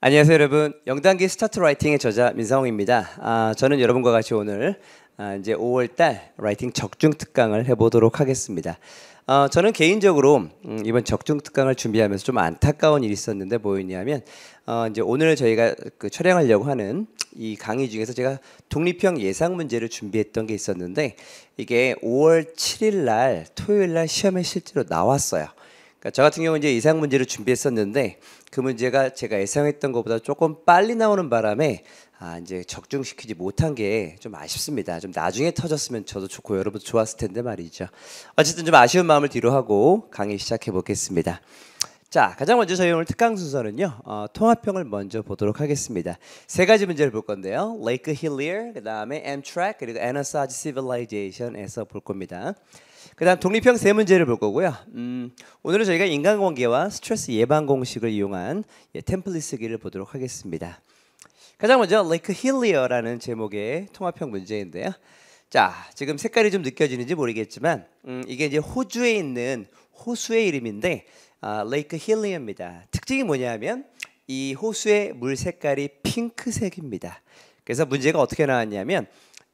안녕하세요 여러분 영단기 스타트 라이팅의 저자 민상홍입니다 아, 저는 여러분과 같이 오늘 아, 이제 5월달 라이팅 적중 특강을 해보도록 하겠습니다 아, 저는 개인적으로 음, 이번 적중 특강을 준비하면서 좀 안타까운 일이 있었는데 뭐였냐면 아, 이제 오늘 저희가 그 촬영하려고 하는 이 강의 중에서 제가 독립형 예상 문제를 준비했던 게 있었는데 이게 5월 7일 날 토요일 날 시험에 실제로 나왔어요 그러니까 저 같은 경우 는 이제 이상 문제를 준비했었는데 그 문제가 제가 예상했던 것보다 조금 빨리 나오는 바람에 아 이제 적중시키지 못한 게 좀 아쉽습니다. 좀 나중에 터졌으면 저도 좋고 여러분도 좋았을 텐데 말이죠. 어쨌든 좀 아쉬운 마음을 뒤로하고 강의 시작해 보겠습니다. 자, 가장 먼저 저희 오늘 특강 순서는요. 어, 통합형을 먼저 보도록 하겠습니다. 세 가지 문제를 볼 건데요. Lake Hillier, 그 다음에 Amtrak, 그리고 Anasazi Civilization에서 볼 겁니다. 그 다음 독립형 세 문제를 볼 거고요. 음, 오늘은 저희가 인간관계와 스트레스 예방 공식을 이용한 예, 템플릿 쓰기를 보도록 하겠습니다. 가장 먼저 Lake Hillier라는 제목의 통합형 문제인데요. 자, 지금 색깔이 좀 느껴지는지 모르겠지만 음, 이게 이제 호주에 있는 호수의 이름인데 아, 레이크 힐링입니다. 특징이 뭐냐면 이 호수의 물 색깔이 핑크색입니다. 그래서 문제가 어떻게 나왔냐면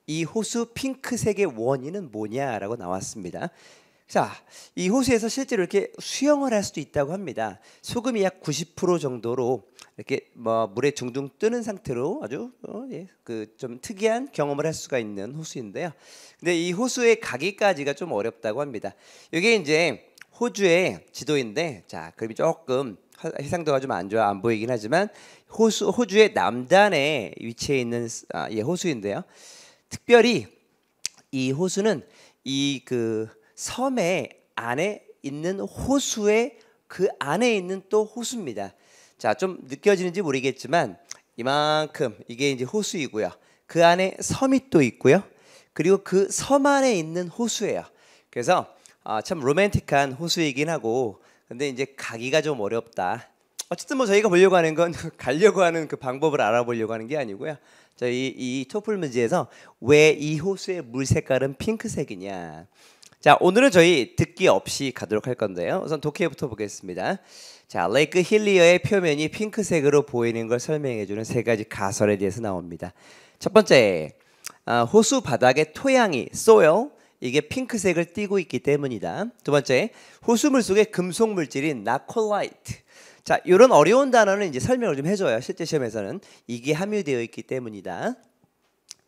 이 호수 핑크색의 원인은 뭐냐라고 나왔습니다. 자, 이 호수에서 실제로 이렇게 수영을 할 수도 있다고 합니다. 소금이 약 90% 정도로 이렇게 뭐 물에 둥둥 뜨는 상태로 아주 어, 예, 그좀 특이한 경험을 할 수가 있는 호수인데요. 근데 이 호수에 가기까지가 좀 어렵다고 합니다. 이게 이제 호주의 지도인데 자 그림이 조금 해상도가 좀 안 좋아 안 보이긴 하지만 호수 호주의 남단에 위치해 있는 아, 예 호수인데요. 특별히 이 호수는 이 그 섬의 안에 있는 호수의 그 안에 있는 또 호수입니다. 자 좀 느껴지는지 모르겠지만 이만큼 이게 이제 호수이고요. 그 안에 섬이 또 있고요. 그리고 그 섬 안에 있는 호수예요. 그래서 아, 참 로맨틱한 호수이긴 하고 근데 이제 가기가 좀 어렵다. 어쨌든 뭐 저희가 보려고 하는 건 가려고 하는 그 방법을 알아보려고 하는 게 아니고요. 저희 이 토플 문제에서 왜 이 호수의 물 색깔은 핑크색이냐. 자, 오늘은 저희 듣기 없이 가도록 할 건데요. 우선 독해부터 보겠습니다. 자, 레이크 힐리어의 표면이 핑크색으로 보이는 걸 설명해주는 세 가지 가설에 대해서 나옵니다. 첫 번째, 아, 호수 바닥에 토양이 soil 이게 핑크색을 띠고 있기 때문이다. 두 번째, 호수물 속의 금속 물질인 나콜라이트. 자, 이런 어려운 단어는 이제 설명을 좀 해줘요. 실제 시험에서는 이게 함유되어 있기 때문이다.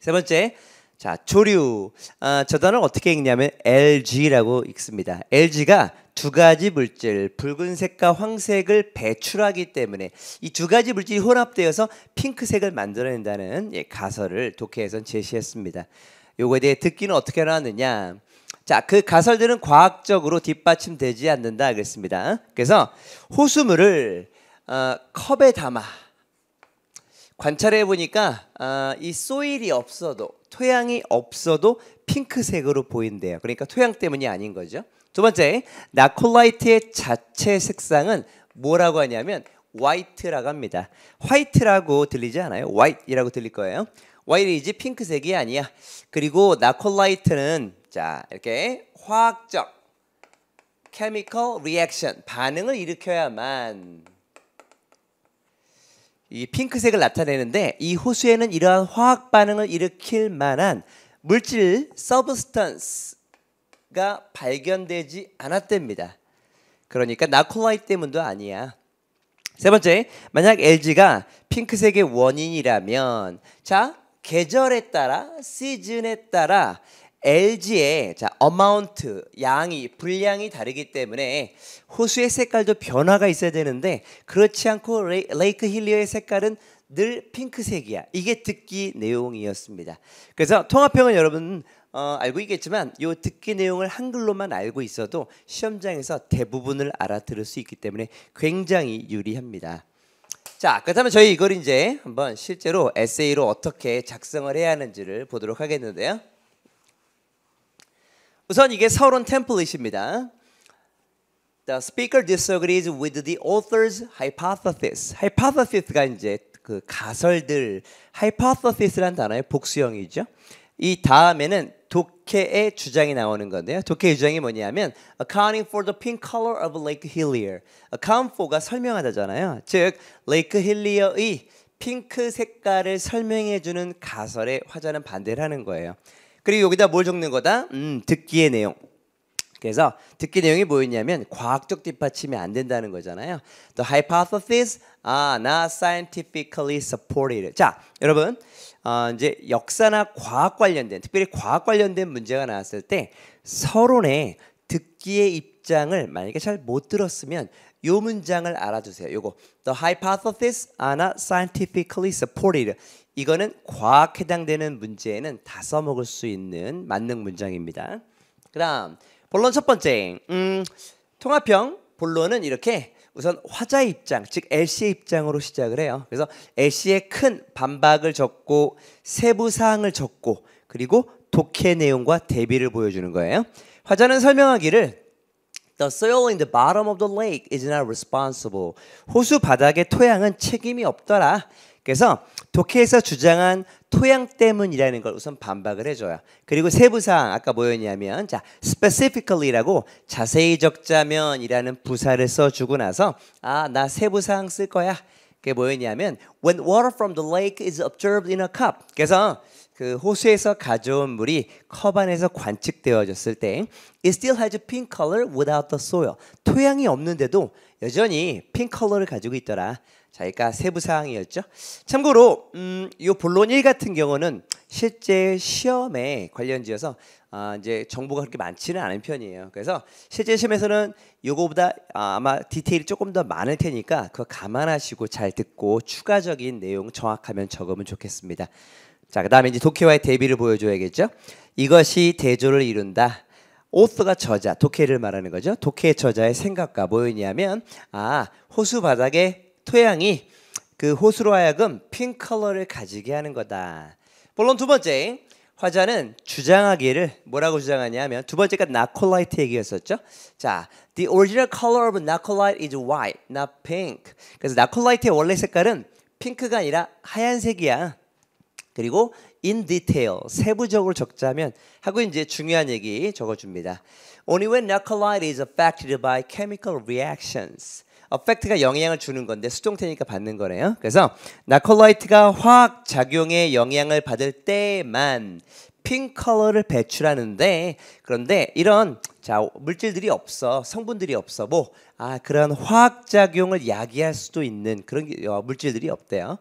세 번째, 자 조류. 아, 저 단어 어떻게 읽냐면 LG라고 읽습니다. LG가 두 가지 물질, 붉은색과 황색을 배출하기 때문에 이 두 가지 물질이 혼합되어서 핑크색을 만들어낸다는 예, 가설을 독해에선 제시했습니다. 요거에 대해 듣기는 어떻게 나왔느냐. 자, 그 가설들은 과학적으로 뒷받침되지 않는다 그랬습니다. 그래서 호수물을 어, 컵에 담아 관찰해 보니까 어, 이 소일이 없어도 토양이 없어도 핑크색으로 보인대요. 그러니까 토양 때문이 아닌 거죠. 두 번째, 나콜라이트의 자체 색상은 뭐라고 하냐면 화이트라고 합니다. 화이트라고 들리지 않아요? 화이트라고 들릴 거예요. 와이리지 핑크색이 아니야. 그리고 나콜라이트는 자 이렇게 화학적 chemical reaction 반응을 일으켜야만 이 핑크색을 나타내는데 이 호수에는 이러한 화학 반응을 일으킬 만한 물질 substance가 발견되지 않았답니다. 그러니까 나콜라이트 때문도 아니야. 세 번째, 만약 LG가 핑크색의 원인이라면 자, 계절에 따라 시즌에 따라 LG의 자 어마운트 양이 분량이 다르기 때문에 호수의 색깔도 변화가 있어야 되는데 그렇지 않고 레이, 레이크 힐리어의 색깔은 늘 핑크색이야. 이게 듣기 내용이었습니다. 그래서 통합형은 여러분 어, 알고 있겠지만 요 듣기 내용을 한글로만 알고 있어도 시험장에서 대부분을 알아들을 수 있기 때문에 굉장히 유리합니다. 자, 그렇다면 저희 이걸 이제 한번 실제로 에세이로 어떻게 작성을 해야 하는지를 보도록 하겠는데요. 우선 이게 서론 템플릿입니다. The speaker disagrees with the author's hypothesis. hypothesis가 이제 그 가설들 hypothesis란 단어의 복수형이죠. 이 다음에는 독해의 주장이 나오는 건데요. 독해의 주장이 뭐냐면 accounting for the pink color of Lake Hillier. account for가 설명하다잖아요. 즉 Lake Hillier의 핑크 색깔을 설명해 주는 가설에 화자는 반대를 하는 거예요. 그리고 여기다 뭘 적는 거다? 음, 듣기의 내용. 그래서 듣기 내용이 뭐였냐면 과학적 뒷받침이 안 된다는 거잖아요. The hypothesis are not scientifically supported. 자, 여러분 어, 이제 역사나 과학 관련된 특별히 과학 관련된 문제가 나왔을 때 서론에 듣기의 입장을 만약에 잘 못 들었으면 요 문장을 알아두세요. 요거 the hypothesis are not scientifically supported. 이거는 과학 해당되는 문제에는 다 써먹을 수 있는 만능 문장입니다. 그다음 본론 첫 번째 음, 통합형 본론은 이렇게 우선 화자 입장, 즉엘씨의 입장으로 시작을 해요. 그래서 엘씨의큰 반박을 적고 세부 사항을 적고 그리고 독해 내용과 대비를 보여주는 거예요. 화자는 설명하기를 The soil in the bottom of the lake is not responsible. 호수 바닥의 토양은 책임이 없더라. 그래서 독해에서 주장한 토양 때문이라는 걸 우선 반박을 해줘요. 그리고 세부사항 아까 뭐였냐면 자 specifically라고 자세히 적자면이라는 부사를 써주고 나서 아 나 세부사항 쓸 거야. 그게 뭐였냐면 when water from the lake is observed in a cup. 그래서 그 호수에서 가져온 물이 컵 안에서 관측되어졌을 때 it still has a pink color without the soil. 토양이 없는데도 여전히 핑 컬러를 가지고 있더라. 자기까 세부 사항이었죠. 참고로 음, 요 본론 1 같은 경우는 실제 시험에 관련지어서 아, 이제 정보가 그렇게 많지는 않은 편이에요. 그래서 실제 시험에서는 요거보다 아, 마 디테일이 조금 더 많을 테니까 그거 감안하시고 잘 듣고 추가적인 내용 정확하면 적으면 좋겠습니다. 자, 그 다음에 이제 도케와의 대비를 보여줘야겠죠. 이것이 대조를 이룬다. 오스가 저자, 도케를 말하는 거죠. 도케 저자의 생각과 뭐였냐면, 아, 호수 바닥에 토양이 그 호수로 하여금 핑 컬러를 가지게 하는 거다. 물론 두 번째, 화자는 주장하기를 뭐라고 주장하냐면 두 번째가 나콜라이트 얘기였었죠. 자, the original color of nacolite is white, not pink. 그래서 나콜라이트의 원래 색깔은 핑크가 아니라 하얀색이야. 그리고 in detail 세부적으로 적자면 하고 이제 중요한 얘기 적어줍니다. Only when alkalide is affected by chemical reactions. affect가 영향을 주는 건데 수동태니까 받는 거네요. 그래서 나콜라이트가 화학 작용에 영향을 받을 때만 핑 컬러를 배출하는데 그런데 이런 자 물질들이 없어 성분들이 없어 뭐아 그런 화학 작용을 야기할 수도 있는 그런 어, 물질들이 없대요.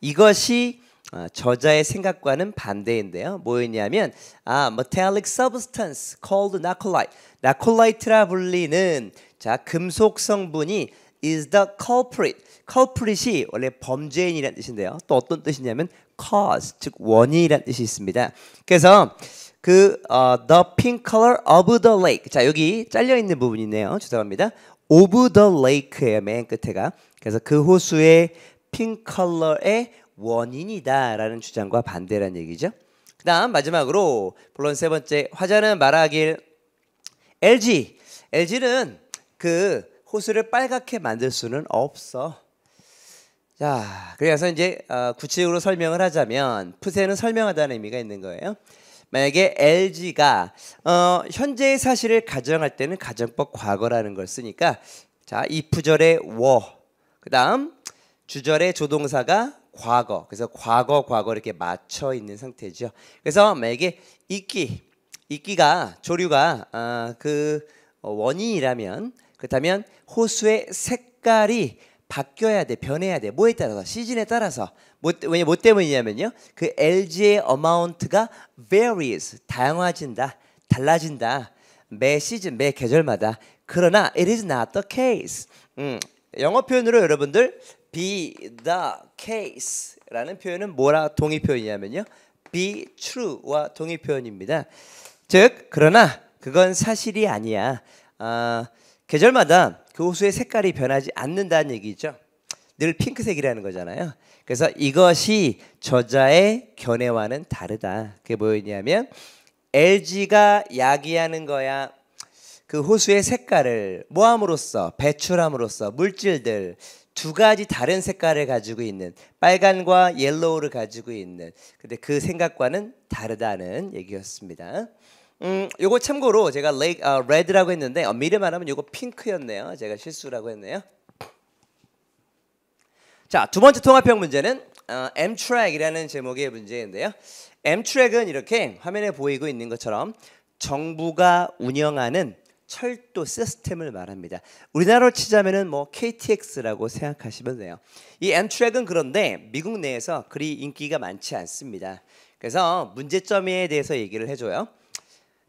이것이 아, 저자의 생각과는 반대인데요. 뭐였냐면 아, metallic substance called nacolite. 나콜라이트라 불리는 자, 금속 성분이 is the culprit. culprit이 원래 범죄인이라는 뜻인데요. 또 어떤 뜻이냐면 cause 즉 원인이라는 뜻이 있습니다. 그래서 그 어, the pink color of the lake. 자, 여기 잘려 있는 부분이네요. 죄송합니다. of the lake의 맨 끝에가 그래서 그 호수의 핑 컬러의 원인이다라는 주장과 반대라는 얘기죠. 그다음 마지막으로 본론 세 번째 화자는 말하길 LG LG는 그 호수를 빨갛게 만들 수는 없어. 자, 그래서 이제 어, 구체적으로 설명을 하자면 푸세는 설명하다는 의미가 있는 거예요. 만약에 LG가 어, 현재의 사실을 가정할 때는 가정법 과거라는 걸 쓰니까 자, 이 부절의 워. 그다음 주절의 조동사가 과거. 그래서 과거 과거 이렇게 맞춰 있는 상태죠. 그래서 만약에 이끼 이끼가 조류가 아, 그 어, 원인이라면 그렇다면 호수의 색깔이 바뀌어야 돼, 변해야 돼. 뭐에 따라서 시즌에 따라서 뭐, 왜냐 뭐 때문이냐면요. 그 LG의 어마운트가 varies 다양화진다, 달라진다. 매 시즌, 매 계절마다. 그러나 it is not the case. 음, 영어 표현으로 여러분들 be the case라는 표현은 뭐라 동의 표현이냐면요. be true와 동의 표현입니다. 즉 그러나 그건 사실이 아니야. 아, 계절마다 그호수의 색깔이 변하지 않는다는 얘기죠. 늘 핑크색이라는 거잖아요. 그래서 이것이 저자의 견해와는 다르다. 그게 뭐였냐면 LG가 야기하는 거야. 그 호수의 색깔을 모함으로써 배출함으로써 물질들 두 가지 다른 색깔을 가지고 있는 빨간과 옐로우를 가지고 있는 근데 그 생각과는 다르다는 얘기였습니다. 음, 요거 참고로 제가 레드, 어, 레드라고 했는데 어, 미리말 하면 요거 핑크였네요. 제가 실수라고 했네요. 자, 두 번째 통합형 문제는 어, m t r a c 이라는 제목의 문제인데요. M-Track은 이렇게 화면에 보이고 있는 것처럼 정부가 운영하는 철도 시스템을 말합니다. 우리나라로 치자면은 뭐 KTX라고 생각하시면 돼요. 이 엠트랙은 그런데 미국 내에서 그리 인기가 많지 않습니다. 그래서 문제점에 대해서 얘기를 해줘요.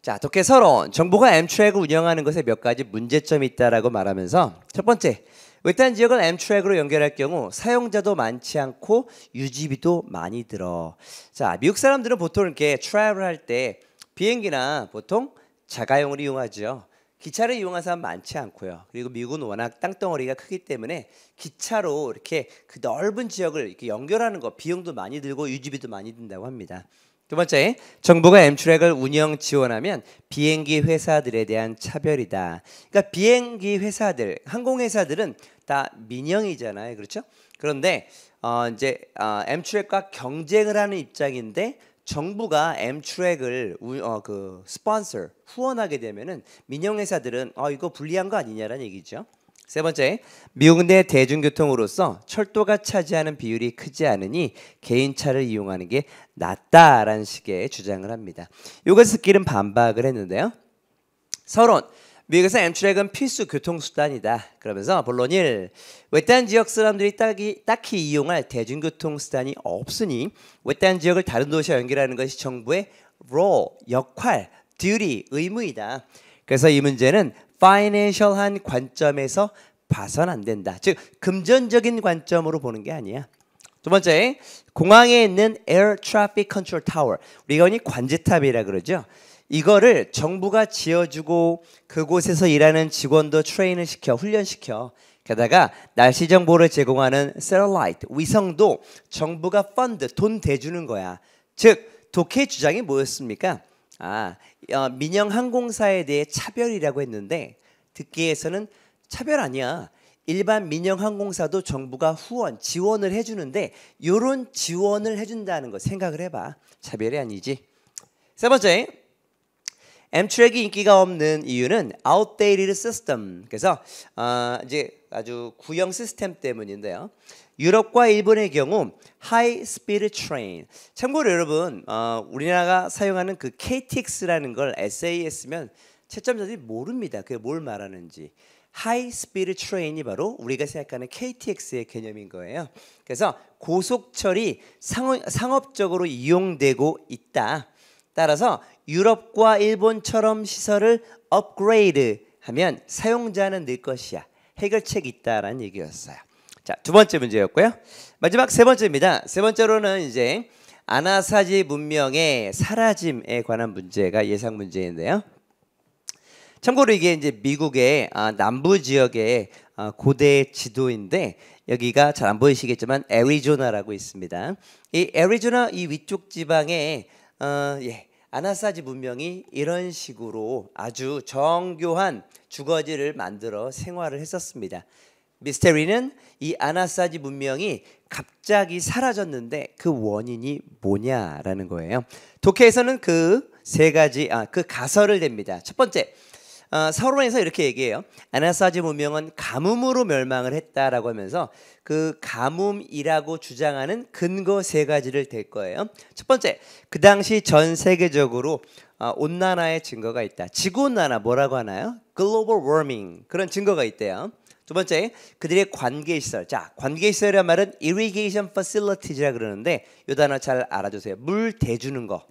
자, 독해 서론. 정부가 엠트랙을 운영하는 것에 몇 가지 문제점이 있다라고 말하면서 첫 번째, 외딴 지역을 엠트랙으로 연결할 경우 사용자도 많지 않고 유지비도 많이 들어. 자, 미국 사람들은 보통 이렇게 트라이할때 비행기나 보통 자가용을 이용하죠. 기차를 이용한 사람 많지 않고요. 그리고 미국은 워낙 땅덩어리가 크기 때문에 기차로 이렇게 그 넓은 지역을 이렇게 연결하는 거 비용도 많이 들고 유지비도 많이 든다고 합니다. 두 번째, 정부가 엠트랙을 운영 지원하면 비행기 회사들에 대한 차별이다. 그러니까 비행기 회사들, 항공 회사들은 다 민영이잖아요, 그렇죠? 그런데 어, 이제 어, 엠트랙과 경쟁을 하는 입장인데 정부가 M트랙을 어, 그 스폰서 후원하게 되면은 민영회사들은 어, 이거 불리한 거 아니냐라는 얘기죠. 세 번째, 미국 내 대중교통으로서 철도가 차지하는 비율이 크지 않으니 개인차를 이용하는 게 낫다라는 식의 주장을 합니다. 이것에 길은 반박을 했는데요. 서론, 미국에서 엠트랙은 필수 교통수단이다. 그러면서 본론일 외딴 지역 사람들이 딱이 딱히 이용할 대중교통 수단이 없으니 외딴 지역을 다른 도시와 연결하는 것이 정부의 role, 역할, duty, 의무이다. 그래서 이 문제는 파이낸셜한 관점에서 봐선 안 된다. 즉 금전적인 관점으로 보는 게 아니야. 두 번째, 공항에 있는 Air Traffic Control Tower. 우리가 흔히 관제탑이라 그러죠. 이거를 정부가 지어주고 그곳에서 일하는 직원도 트레인을 시켜 훈련시켜 게다가 날씨 정보를 제공하는 셀러라이트 위성도 정부가 펀드 돈 대주는 거야. 즉 독해 주장이 뭐였습니까? 아 어, 민영 항공사에 대해 차별이라고 했는데 듣기에서는 차별 아니야. 일반 민영 항공사도 정부가 후원 지원을 해주는데 요런 지원을 해준다는 거 생각을 해봐. 차별이 아니지. 세 번째 엠트랙이 인기가 없는 이유는 outdated system. 그래서 어, 이제 아주 구형 시스템 때문인데요. 유럽과 일본의 경우 high speed train. 참고로 여러분, 어, 우리나라가 사용하는 그 KTX라는 걸 SAS면 채점자들이 모릅니다. 그게 뭘 말하는지. high speed train이 바로 우리가 생각하는 KTX의 개념인 거예요. 그래서 고속철이 상업적으로 이용되고 있다. 따라서 유럽과 일본처럼 시설을 업그레이드 하면 사용자는 늘 것이야. 해결책 이 있다라는 얘기였어요. 자, 두 번째 문제였고요. 마지막 세 번째입니다. 세 번째로는 이제 아나사지 문명의 사라짐에 관한 문제가 예상 문제인데요. 참고로 이게 이제 미국의 아, 남부 지역의 아, 고대 지도인데 여기가 잘 안 보이시겠지만 애리조나라고 있습니다. 이 애리조나 이 위쪽 지방에 어, 예. 아나사지 문명이 이런 식으로 아주 정교한 주거지를 만들어 생활을 했었습니다. 미스테리는 이 아나사지 문명이 갑자기 사라졌는데 그 원인이 뭐냐라는 거예요. 도해에서는그 세 가지 아그 가설을 냅니다. 첫 번째 어, 서론에서 이렇게 얘기해요. 아나사지 문명은 가뭄으로 멸망을 했다라고 하면서 그 가뭄이라고 주장하는 근거 세 가지를 댈 거예요. 첫 번째, 그 당시 전 세계적으로 어, 온난화의 증거가 있다. 지구 온난화 뭐라고 하나요? 글로벌 워밍 그런 증거가 있대요. 두 번째, 그들의 관계 시설. 자, 관계 시설이란 말은 irrigation facilities라 그러는데 요 단어 잘 알아주세요. 물 대주는 거.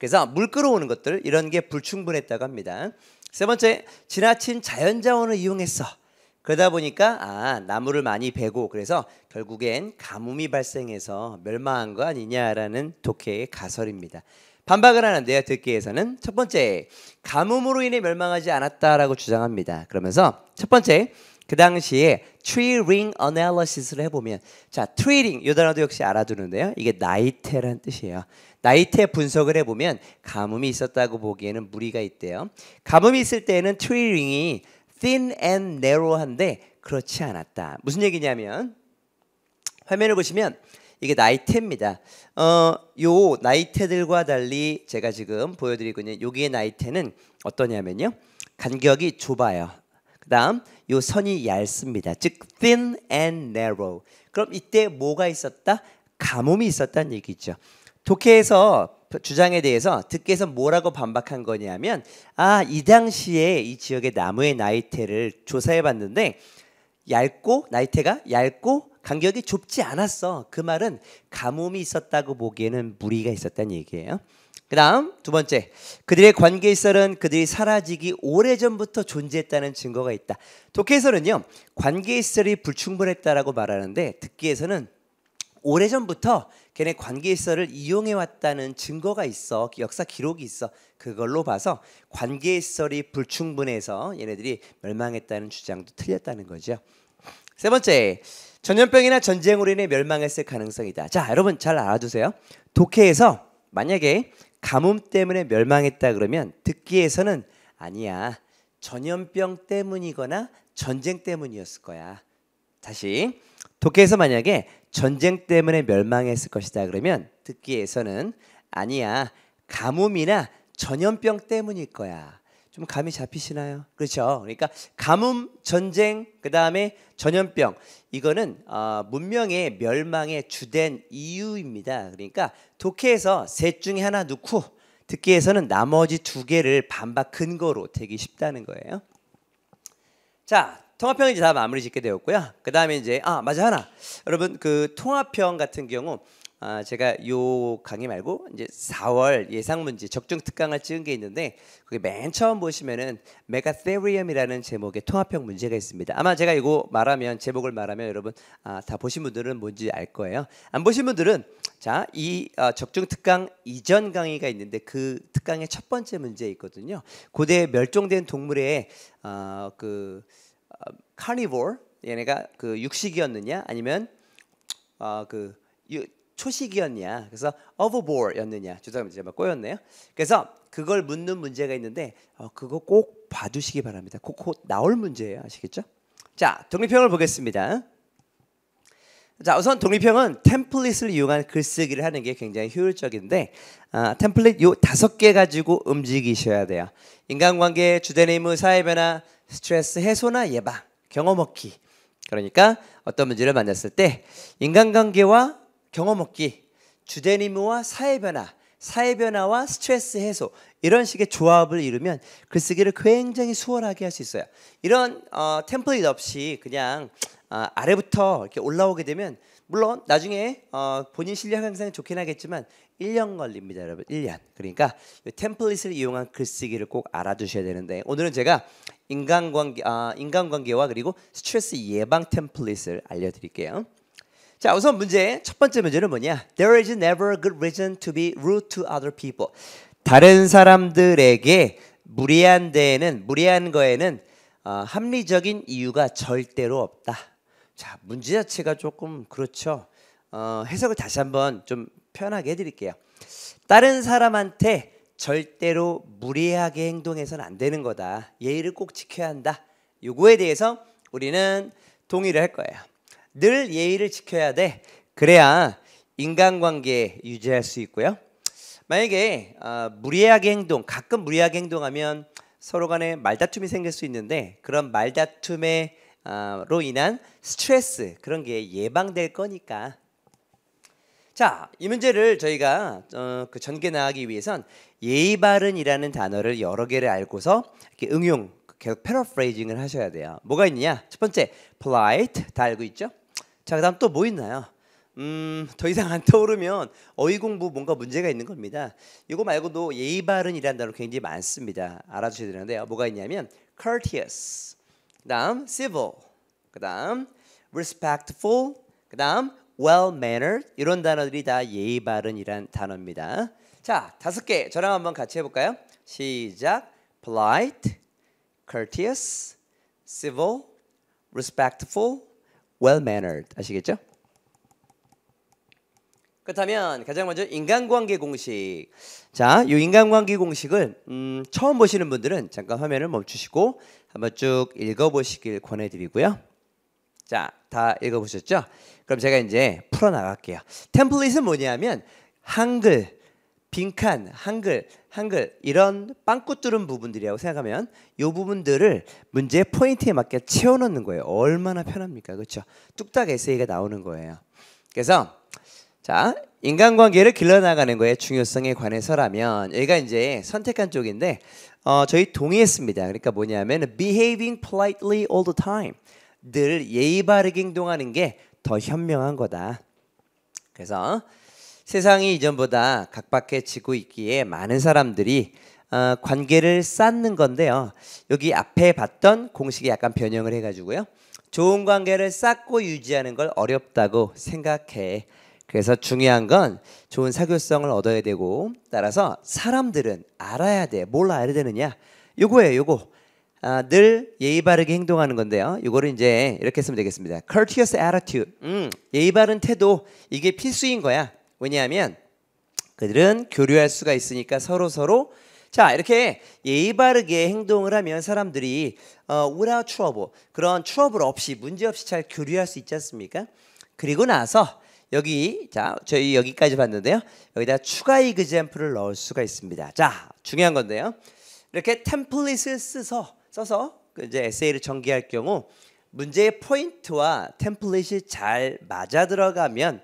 그래서 물 끌어오는 것들 이런 게 불충분했다고 합니다. 세 번째 지나친 자연자원을 이용했어. 그러다 보니까 아 나무를 많이 베고 그래서 결국엔 가뭄이 발생해서 멸망한 거 아니냐라는 독해의 가설입니다. 반박을 하는데 듣기에서는 첫 번째 가뭄으로 인해 멸망하지 않았다라고 주장합니다. 그러면서 첫 번째 그 당시에 트리 링어 ring a 를 해보면 자 트리링 요 r i 단어도 역시 알아두는데요. 이게 나이테라는 뜻이에요. 나이테 분석을 해보면 가뭄이 있었다고 보기에는 무리가 있대요. 가뭄이 있을 때에는 트리 링이 thin and narrow한데 그렇지 않았다. 무슨 얘기냐면 화면을 보시면 이게 나이테입니다. 어, 요 나이테들과 달리 제가 지금 보여드리고 있는 여기의 나이테는 어떠냐면요. 간격이 좁아요. 그 다음 요 선이 얇습니다. 즉 thin and narrow. 그럼 이때 뭐가 있었다? 가뭄이 있었다는 얘기죠. 독해에서 주장에 대해서 듣기에서 뭐라고 반박한 거냐면 아 이 당시에 이 지역의 나무의 나이테를 조사해 봤는데 얇고 나이테가 얇고 간격이 좁지 않았어. 그 말은 가뭄이 있었다고 보기에는 무리가 있었다는 얘기예요. 그 다음 두 번째 그들의 관계설은 그들이 사라지기 오래전부터 존재했다는 증거가 있다. 독해설은요 관계설이 불충분했다라고 말하는데 듣기에서는 오래전부터 걔네 관계설을 이용해 왔다는 증거가 있어 역사 기록이 있어 그걸로 봐서 관계설이 불충분해서 얘네들이 멸망했다는 주장도 틀렸다는 거죠. 세 번째 전염병이나 전쟁으로 인해 멸망했을 가능성이다. 자 여러분 잘 알아두세요. 독해에서 만약에 가뭄 때문에 멸망했다 그러면 듣기에서는 아니야. 전염병 때문이거나 전쟁 때문이었을 거야. 다시 독해에서 만약에 전쟁 때문에 멸망했을 것이다 그러면 듣기에서는 아니야. 가뭄이나 전염병 때문일 거야. 좀 감이 잡히시나요? 그렇죠. 그러니까 가뭄, 전쟁, 그 다음에 전염병 이거는 어, 문명의 멸망의 주된 이유입니다. 그러니까 독해에서 셋 중에 하나 놓고 듣기에서는 나머지 두 개를 반박 근거로 되기 쉽다는 거예요. 자, 통합평 이제 다 마무리 짓게 되었고요. 그 다음에 이제 아 맞아 하나 여러분 그 통합평 같은 경우 아, 제가 요 강의 말고 이제 4월 예상 문제 적중 특강을 찍은 게 있는데 그게 맨 처음 보시면은 메가테리엄이라는 제목의 통합형 문제가 있습니다. 아마 제가 이거 말하면 제목을 말하면 여러분 아, 다 보신 분들은 뭔지 알 거예요. 안 보신 분들은 자, 이 어, 적중 특강 이전 강의가 있는데 그 특강의 첫 번째 문제 있거든요. 고대 멸종된 동물의 어, 그 어, 카니볼 얘네가 그 육식이었느냐 아니면 어, 그 유, 초식이었냐? 그래서 o v e r b o r d 였느냐 죄송합니다. 제가 꼬였네요. 그래서 그걸 묻는 문제가 있는데 어, 그거 꼭 봐주시기 바랍니다. 곧 나올 문제예요. 아시겠죠? 자, 독립형을 보겠습니다. 자, 우선 독립형은 템플릿을 이용한 글쓰기를 하는 게 굉장히 효율적인데 아, 템플릿 요 다섯 개 가지고 움직이셔야 돼요. 인간관계, 주된 의무, 사회 변화, 스트레스 해소나 예방, 경험 얻기. 그러니까 어떤 문제를 만났을 때 인간관계와 경험 얻기, 주제니무와 사회 변화, 사회 변화와 스트레스 해소 이런 식의 조합을 이루면 글쓰기를 굉장히 수월하게 할 수 있어요. 이런 어, 템플릿 없이 그냥 어, 아래부터 이렇게 올라오게 되면 물론 나중에 어, 본인 실력 향상이 좋긴 하겠지만 1년 걸립니다, 여러분. 1년. 그러니까 템플릿을 이용한 글쓰기를 꼭 알아두셔야 되는데 오늘은 제가 인간관계 아, 인간관계와 그리고 스트레스 예방 템플릿을 알려드릴게요. 자, 우선 문제 첫 번째 문제는 뭐냐? There is never a good reason to be rude to other people. 다른 사람들에게 무리한 데에는 무리한 거에는 어, 합리적인 이유가 절대로 없다. 자, 문제 자체가 조금 그렇죠. 어, 해석을 다시 한번 좀 편하게 해드릴게요. 다른 사람한테 절대로 무리하게 행동해서는 안 되는 거다. 예의를 꼭 지켜야 한다. 요거에 대해서 우리는 동의를 할 거예요. 늘 예의를 지켜야 돼. 그래야 인간관계 유지할 수 있고요. 만약에 어, 무리하게 행동, 가끔 무리하게 행동하면 서로 간에 말다툼이 생길 수 있는데 그런 말다툼에 어, 로 인한 스트레스 그런 게 예방될 거니까. 자, 이 문제를 저희가 어, 그 전개 나가기 위해선 예의 바른이라는 단어를 여러 개를 알고서 이렇게 응용 그 계속 패러프레이징을 하셔야 돼요. 뭐가 있냐? 첫 번째, polite 다 알고 있죠? 자, 그다음 또 뭐 있나요? 음, 더 이상 안 떠오르면 어휘 공부 뭔가 문제가 있는 겁니다. 이거 말고도 예의 바른이라는 단어 굉장히 많습니다. 알아주셔야 되는데 뭐가 있냐면 courteous, 그다음 civil, 그다음 respectful, 그다음 well mannered 이런 단어들이 다 예의 바른이란 단어입니다. 자, 다섯 개 저랑 한번 같이 해볼까요? 시작. polite, courteous, civil, respectful, well mannered 아시겠죠? 그렇다면 가장 먼저 인간관계 공식. 자, 이 인간관계 공식을 음, 처음 보시는 분들은 잠깐 화면을 멈추시고 한번 쭉 읽어보시길 권해드리고요. 자, 다 읽어보셨죠? 그럼 제가 이제 풀어나갈게요. 템플릿은 뭐냐면 한글 빈칸, 한글, 한글 이런 빵꾸 뚫은 부분들이라고 생각하면 이 부분들을 문제의 포인트에 맞게 채워넣는 거예요. 얼마나 편합니까, 그렇죠? 뚝딱 에세이가 나오는 거예요. 그래서 자 인간관계를 길러나가는 거에 중요성에 관해서라면 여기가 이제 선택한 쪽인데 어, 저희 동의했습니다. 그러니까 뭐냐면 behaving politely all the time 늘 예의 바르게 행동하는 게 더 현명한 거다. 그래서 세상이 이전보다 각박해지고 있기에 많은 사람들이 어, 관계를 쌓는 건데요. 여기 앞에 봤던 공식이 약간 변형을 해가지고요. 좋은 관계를 쌓고 유지하는 걸 어렵다고 생각해. 그래서 중요한 건 좋은 사교성을 얻어야 되고 따라서 사람들은 알아야 돼. 뭘 알아야 되느냐? 요거예요, 요거. 아, 늘 예의 바르게 행동하는 건데요. 이거를 이제 이렇게 쓰면 되겠습니다. courteous attitude. 음, 예의 바른 태도. 이게 필수인 거야. 왜냐하면 그들은 교류할 수가 있으니까 서로 서로 자 이렇게 예의 바르게 행동을 하면 사람들이 어, 우라 트러블 그런 트러블 없이 문제 없이 잘 교류할 수 있지 않습니까? 그리고 나서 여기 자 저희 여기까지 봤는데요. 여기다 추가 이그젠프를 넣을 수가 있습니다. 자 중요한 건데요. 이렇게 템플릿을 써서 써서 그 이제 에세이를 전개할 경우 문제의 포인트와 템플릿이 잘 맞아 들어가면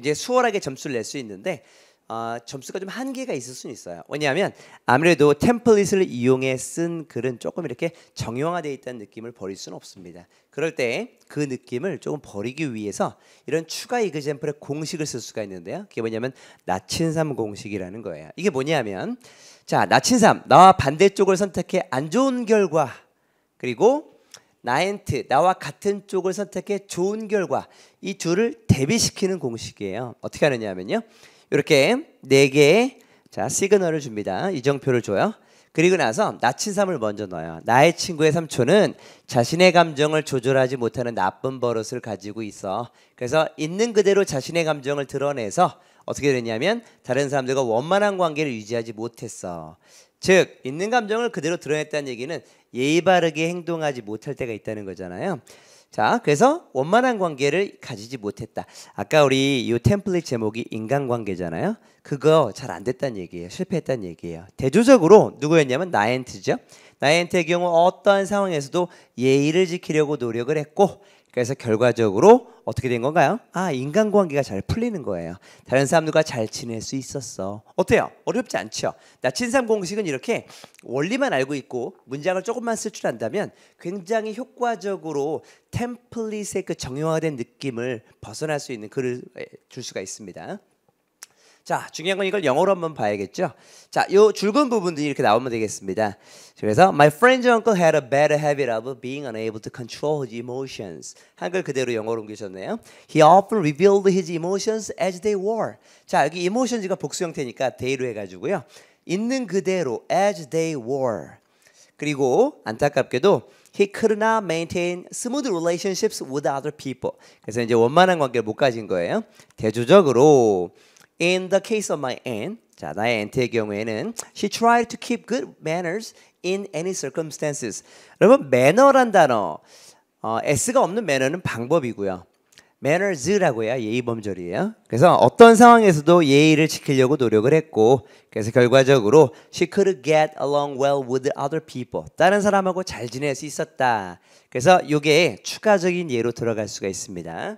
굉장히 수월하게 점수를 낼 수 있는데 어, 점수가 좀 한계가 있을 수는 있어요. 왜냐하면 아무래도 템플릿을 이용해 쓴 글은 조금 이렇게 정형화되어 있다는 느낌을 버릴 수는 없습니다. 그럴 때 그 느낌을 조금 버리기 위해서 이런 추가 이그젠플의 공식을 쓸 수가 있는데요. 그게 뭐냐면 나친삼 공식이라는 거예요. 이게 뭐냐면 자 나친삼 나와 반대쪽을 선택해 안 좋은 결과 그리고 나인트 나와 같은 쪽을 선택해 좋은 결과 이 둘을 대비시키는 공식이에요. 어떻게 하느냐면요. 이렇게 네 개의 자 시그널을 줍니다. 이정표를 줘요. 그리고 나서 나친삼을 먼저 넣어요. 나의 친구의 삼촌은 자신의 감정을 조절하지 못하는 나쁜 버릇을 가지고 있어. 그래서 있는 그대로 자신의 감정을 드러내서 어떻게 되냐면 다른 사람들과 원만한 관계를 유지하지 못했어. 즉 있는 감정을 그대로 드러냈다는 얘기는 예의 바르게 행동하지 못할 때가 있다는 거잖아요. 자, 그래서 원만한 관계를 가지지 못했다. 아까 우리 이 템플릿 제목이 인간관계잖아요. 그거 잘 안 됐다는 얘기예요. 실패했다는 얘기예요. 대조적으로 누구였냐면 나엔트죠. 나엔트의 경우 어떠한 상황에서도 예의를 지키려고 노력을 했고 그래서 결과적으로 어떻게 된 건가요? 아, 인간관계가 잘 풀리는 거예요. 다른 사람들과 잘 지낼 수 있었어. 어때요? 어렵지 않죠? 나 친삼 공식은 이렇게 원리만 알고 있고 문장을 조금만 쓸 줄 안다면 굉장히 효과적으로 템플릿의 그 정형화된 느낌을 벗어날 수 있는 글을 줄 수가 있습니다. 자, 중요한 건 이걸 영어로 한번 봐야겠죠. 자, 요 줄근 부분들이 이렇게 나오면 되겠습니다. 그래서 my friend's uncle had a bad habit of being unable to control his emotions. 한글 그대로 영어로 옮기셨네요. He often revealed his emotions as they were. 자, 여기 emotions가 복수 형태니까 they로 해가지고요. 있는 그대로 as they were. 그리고 안타깝게도 he could not maintain smooth relationships with other people. 그래서 이제 원만한 관계를 못 가진 거예요. 대조적으로 In the case of my aunt, 자 나의 aunt의 경우에는 she tried to keep good manners in any circumstances. 여러분 매너란 단어 어, s가 없는 매너는 방법이고요. manners라고 해야 예의 범절이에요. 그래서 어떤 상황에서도 예의를 지키려고 노력을 했고 그래서 결과적으로 she could get along well with other people. 다른 사람하고 잘 지낼 수 있었다. 그래서 이게 추가적인 예로 들어갈 수가 있습니다.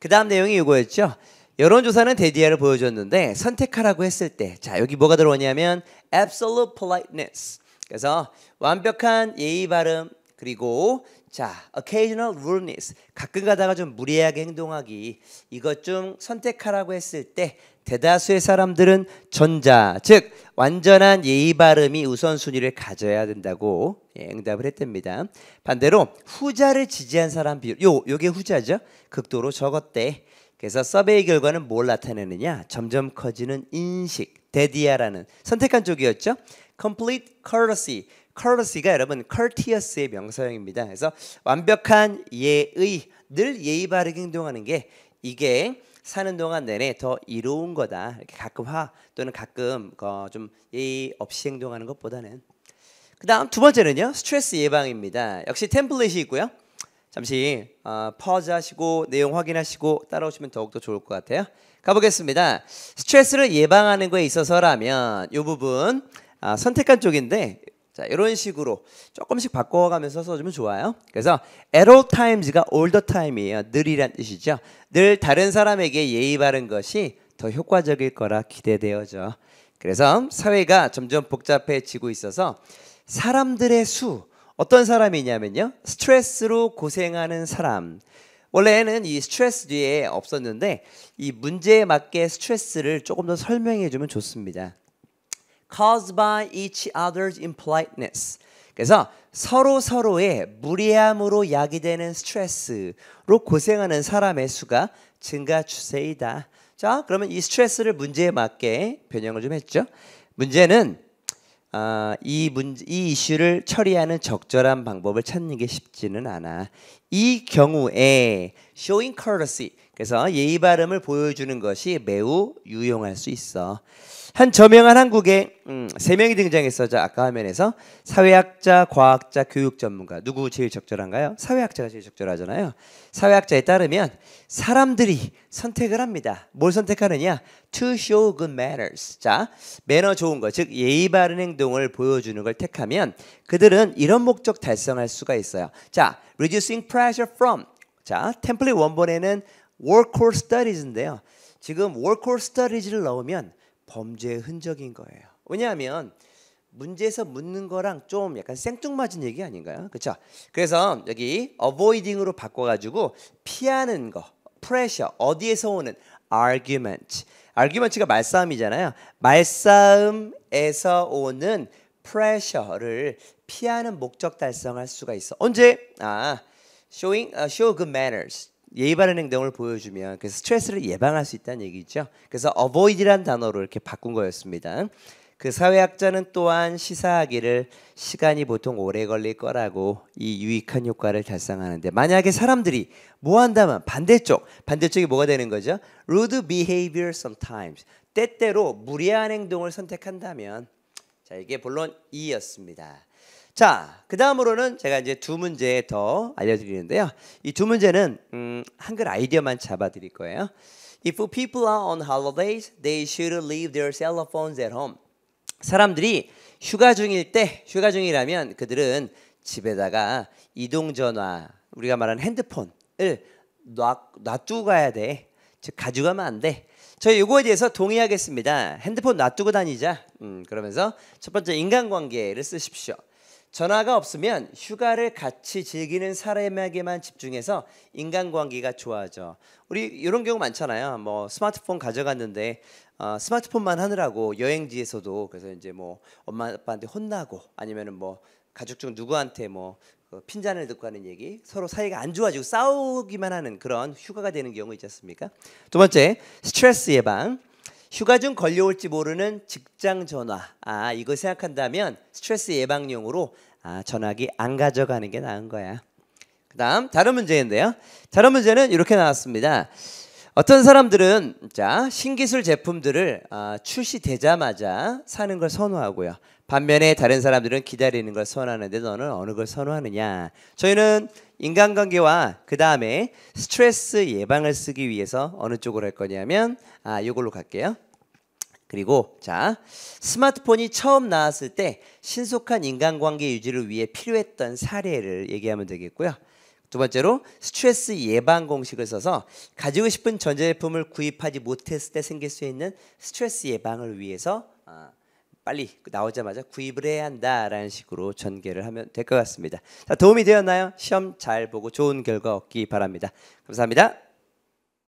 그 다음 내용이 이거였죠. 여론조사는 대디아를 보여줬는데 선택하라고 했을 때, 자 여기 뭐가 들어오냐면 absolute politeness. 그래서 완벽한 예의 발음 그리고 자 occasional rudeness. 가끔가다가 좀 무례하게 행동하기 이것 중 선택하라고 했을 때 대다수의 사람들은 전자, 즉 완전한 예의 발음이 우선순위를 가져야 된다고 예, 응답을 했답니다. 반대로 후자를 지지한 사람 비율, 요 요게 후자죠. 극도로 적었대. 그래서 서베이 결과는 뭘 나타내느냐? 점점 커지는 인식, 데디아라는 선택한 쪽이었죠. Complete courtesy. courtesy가 여러분 courteous의 명사형입니다. 그래서 완벽한 예의, 늘 예의 바르게 행동하는 게 이게 사는 동안 내내 더 이로운 거다. 이렇게 가끔 화 또는 가끔 어, 좀 예의 없이 행동하는 것보다는. 그다음 두 번째는요. 스트레스 예방입니다. 역시 템플릿이 있고요. 잠시 퍼즈 어, 하시고 내용 확인하시고 따라오시면 더욱더 좋을 것 같아요. 가보겠습니다. 스트레스를 예방하는 거에 있어서라면 이 부분 아, 선택한 쪽인데 자 이런 식으로 조금씩 바꿔가면서 써주면 좋아요. 그래서 at all times가 all the time이에요. 늘이란 뜻이죠. 늘 다른 사람에게 예의 바른 것이 더 효과적일 거라 기대되어져. 그래서 사회가 점점 복잡해지고 있어서 사람들의 수 어떤 사람이냐면요. 스트레스로 고생하는 사람. 원래는 이 스트레스 뒤에 없었는데 이 문제에 맞게 스트레스를 조금 더 설명해 주면 좋습니다. caused by each other's impoliteness. 그래서 서로 서로의 무리함으로 야기되는 스트레스로 고생하는 사람의 수가 증가 추세이다. 자, 그러면 이 스트레스를 문제에 맞게 변형을 좀 했죠. 문제는 아, 이 문제, 이 이슈를 처리하는 적절한 방법을 찾는 게 쉽지는 않아. 이 경우에 showing courtesy 그래서 예의 바름을 보여주는 것이 매우 유용할 수 있어. 한 저명한 한국에 음, 세 명이 등장했어자 아까 화면에서 사회학자, 과학자, 교육 전문가 누구 제일 적절한가요? 사회학자가 제일 적절하잖아요. 사회학자에 따르면 사람들이 선택을 합니다. 뭘 선택하느냐? To show good manners. 자, 매너 좋은 것, 즉 예의 바른 행동을 보여주는 걸 택하면 그들은 이런 목적 달성할 수가 있어요. 자, reducing pressure from. 자, 템플릿 원본에는 workforce studies인데요. 지금 workforce studies를 넣으면 범죄의 흔적인 거예요. 왜냐하면 문제에서 묻는 거랑 좀 약간 생뚱맞은 얘기 아닌가요? 그렇죠? 그래서 여기 avoiding으로 바꿔가지고 피하는 거, pressure 어디에서 오는 argument, argument가 말싸움이잖아요. 말싸움에서 오는 pressure를 피하는 목적 달성할 수가 있어. 언제? 아, showing, uh, show good manners. 예의 바른 행동을 보여주면 그 스트레스를 예방할 수 있다는 얘기죠. 그래서 avoid란 단어로 이렇게 바꾼 거였습니다. 그 사회학자는 또한 시사하기를 시간이 보통 오래 걸릴 거라고 이 유익한 효과를 달성하는데 만약에 사람들이 뭐 한다면 반대쪽 반대쪽이 뭐가 되는 거죠? rude behavior sometimes 때때로 무례한 행동을 선택한다면 자 이게 본론 2였습니다. 자, 그 다음으로는 제가 이제 두 문제 더 알려드리는데요. 이 두 문제는 음, 한글 아이디어만 잡아드릴 거예요. If people are on holidays, they should leave their cell phones at home. 사람들이 휴가 중일 때, 휴가 중이라면 그들은 집에다가 이동 전화, 우리가 말하는 핸드폰을 놔, 놔두고 가야 돼. 즉 가져가면 안 돼. 저 이거에 대해서 동의하겠습니다. 핸드폰 놔두고 다니자. 음, 그러면서 첫 번째 인간관계를 쓰십시오. 전화가 없으면 휴가를 같이 즐기는 사람에게만 집중해서 인간관계가 좋아져. 우리 이런 경우 많잖아요. 뭐 스마트폰 가져갔는데 어, 스마트폰만 하느라고 여행지에서도 그래서 이제 뭐 엄마 아빠한테 혼나고 아니면은 뭐 가족 중 누구한테 뭐 그 핀잔을 듣고 하는 얘기 서로 사이가 안 좋아지고 싸우기만 하는 그런 휴가가 되는 경우 있지 않습니까? 두 번째 스트레스 예방 휴가 중 걸려올지 모르는 직장 전화. 아, 이거 생각한다면 스트레스 예방용으로 아, 전화기 안 가져가는 게 나은 거야. 그다음 다른 문제인데요. 다른 문제는 이렇게 나왔습니다. 어떤 사람들은 자, 신기술 제품들을 아, 출시되자마자 사는 걸 선호하고요. 반면에 다른 사람들은 기다리는 걸 선호하는데 너는 어느 걸 선호하느냐? 저희는 인간관계와 그 다음에 스트레스 예방을 쓰기 위해서 어느 쪽으로 할 거냐면 아 이걸로 갈게요. 그리고 자 스마트폰이 처음 나왔을 때 신속한 인간관계 유지를 위해 필요했던 사례를 얘기하면 되겠고요. 두 번째로 스트레스 예방 공식을 써서 가지고 싶은 전자제품을 구입하지 못했을 때 생길 수 있는 스트레스 예방을 위해서 어, 빨리 나오자마자 구입을 해야 한다라는 식으로 전개를 하면 될 것 같습니다. 자, 도움이 되었나요? 시험 잘 보고 좋은 결과 얻기 바랍니다. 감사합니다.